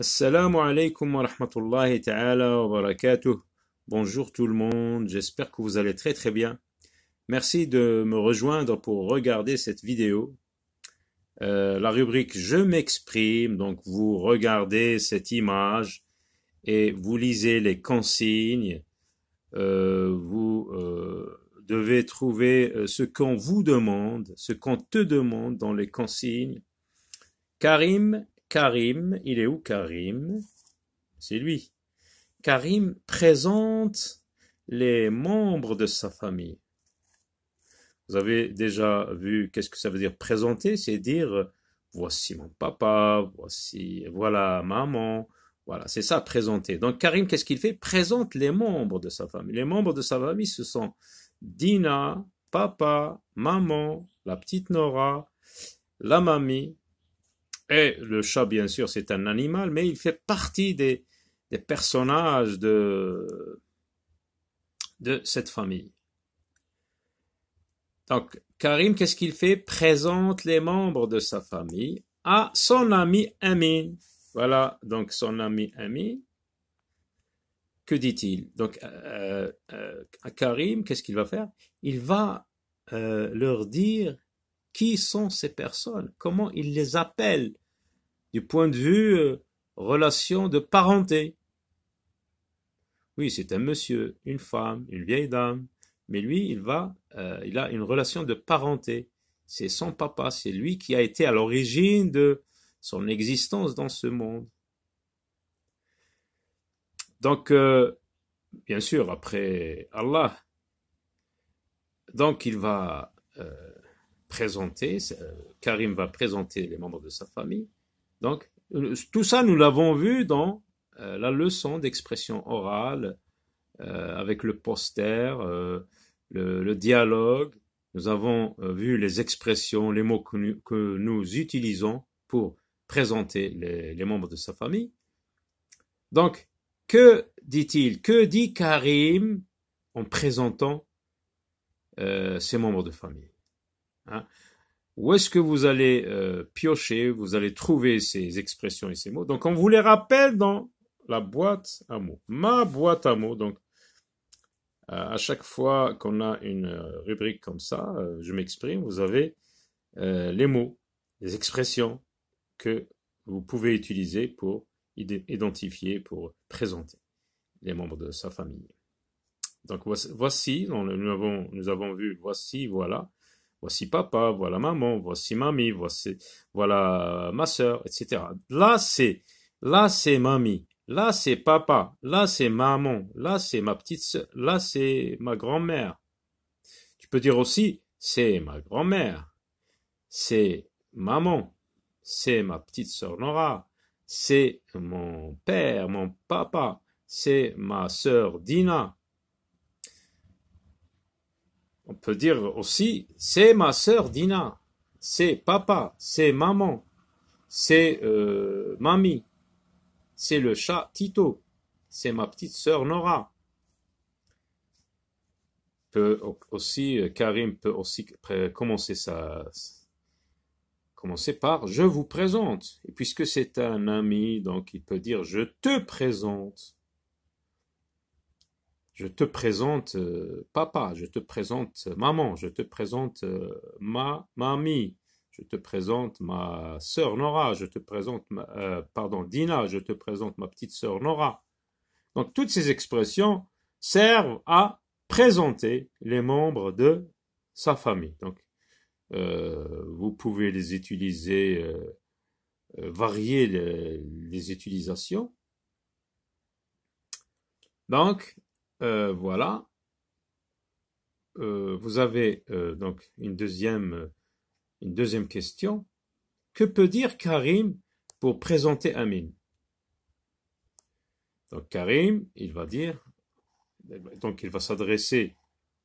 Assalamu alaikum wa rahmatullahi ta'ala wa barakatuh. Bonjour tout le monde, j'espère que vous allez très très bien. Merci de me rejoindre pour regarder cette vidéo. Euh, la rubrique Je m'exprime, donc vous regardez cette image et vous lisez les consignes. Euh, vous euh, devez trouver ce qu'on vous demande, ce qu'on te demande dans les consignes. Karim Karim, il est où Karim C'est lui. Karim présente les membres de sa famille. Vous avez déjà vu qu'est-ce que ça veut dire présenter C'est dire voici mon papa, voici voilà maman, voilà, c'est ça présenter. Donc Karim qu'est-ce qu'il fait Présente les membres de sa famille. Les membres de sa famille ce sont Dina, papa, maman, la petite Nora, la mamie et le chat, bien sûr, c'est un animal, mais il fait partie des, des personnages de, de cette famille. Donc, Karim, qu'est-ce qu'il fait Présente les membres de sa famille à son ami Amin. Voilà, donc son ami Amin. Que dit-il Donc, à euh, euh, Karim, qu'est-ce qu'il va faire Il va euh, leur dire qui sont ces personnes Comment ils les appellent du point de vue euh, relation de parenté Oui, c'est un monsieur, une femme, une vieille dame, mais lui, il va, euh, il a une relation de parenté. C'est son papa, c'est lui qui a été à l'origine de son existence dans ce monde. Donc, euh, bien sûr, après Allah, donc il va présenter, euh, Karim va présenter les membres de sa famille. Donc, euh, tout ça, nous l'avons vu dans euh, la leçon d'expression orale, avec le poster, le, dialogue. Nous avons vu les expressions, les mots que nous, utilisons pour présenter les, membres de sa famille. Donc, que dit-il Que dit Karim en présentant ses membres de famille Hein. où est-ce que vous allez euh, piocher, vous allez trouver ces expressions et ces mots. Donc on vous les rappelle dans la boîte à mots, ma boîte à mots. Donc euh, à chaque fois qu'on a une euh, rubrique comme ça, je m'exprime, vous avez les mots, les expressions que vous pouvez utiliser pour identifier, pour présenter les membres de sa famille. Donc voici, nous avons vu, voici, voilà voici papa, voilà maman, voici mamie, voici, voilà ma soeur, etc. Là, c'est, là, c'est mamie, là, c'est papa, là, c'est maman, là, c'est ma petite soeur, là, c'est ma grand-mère. Tu peux dire aussi, c'est ma grand-mère, c'est maman, c'est ma petite soeur Nora, c'est mon père, mon papa, c'est ma soeur Dina, on peut dire aussi, c'est ma sœur Dina, c'est papa, c'est maman, c'est euh, mamie, c'est le chat Tito, c'est ma petite sœur Nora. Peut aussi, euh, Karim peut aussi commencer sa, commencer par je vous présente. Et puisque c'est un ami, donc il peut dire je te présente je te présente euh, papa, je te présente euh, maman, je te présente euh, ma mamie, je te présente ma sœur Nora, je te présente pardon Dina, je te présente ma petite sœur Nora. Donc toutes ces expressions servent à présenter les membres de sa famille. Donc vous pouvez les utiliser, varier les utilisations. Donc, euh, voilà. Euh, vous avez euh, donc une deuxième, une deuxième question. Que peut dire Karim pour présenter Amine? Donc Karim, il va dire, donc il va s'adresser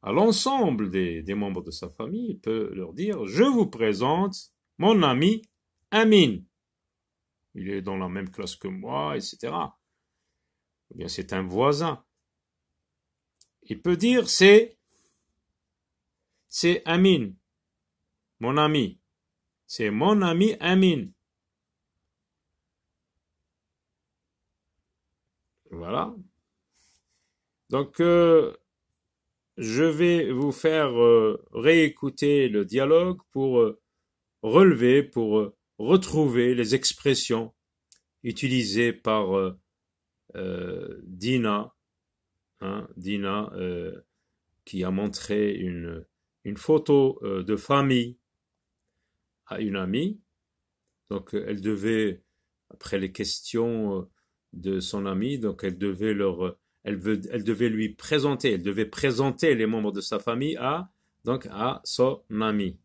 à l'ensemble des, membres de sa famille, il peut leur dire, je vous présente mon ami Amine. Il est dans la même classe que moi, etc. Ou eh bien, c'est un voisin il peut dire c'est c'est Amin, mon ami. C'est mon ami Amin. Voilà. Donc, euh, je vais vous faire euh, réécouter le dialogue pour euh, relever, pour retrouver les expressions utilisées par Dina Hein, Dina, euh, qui a montré une, photo euh, de famille à une amie. Donc elle devait, après les questions euh, de son amie, donc elle devait leur, elle, devait lui présenter, elle devait présenter les membres de sa famille à donc à son ami.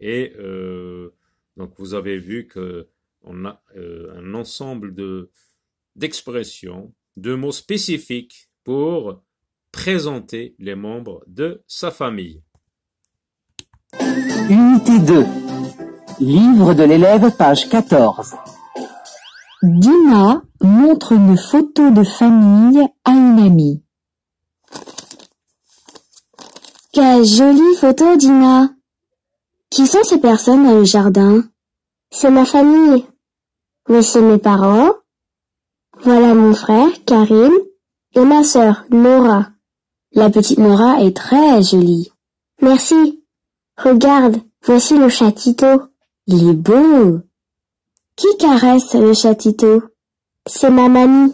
Et donc vous avez vu que on a un ensemble de d'expressions, de mots spécifiques pour présenter les membres de sa famille. Unité 2. Livre de l'élève, page 14. Dina montre une photo de famille à une amie. Quelle jolie photo, Dina. Qui sont ces personnes dans le jardin C'est ma famille. Mais c'est mes parents. Voilà mon frère, Karim, et ma sœur, Nora. La petite Nora est très jolie. Merci. Regarde, voici le chatito. Il est beau. Qui caresse le chatito C'est ma mamie.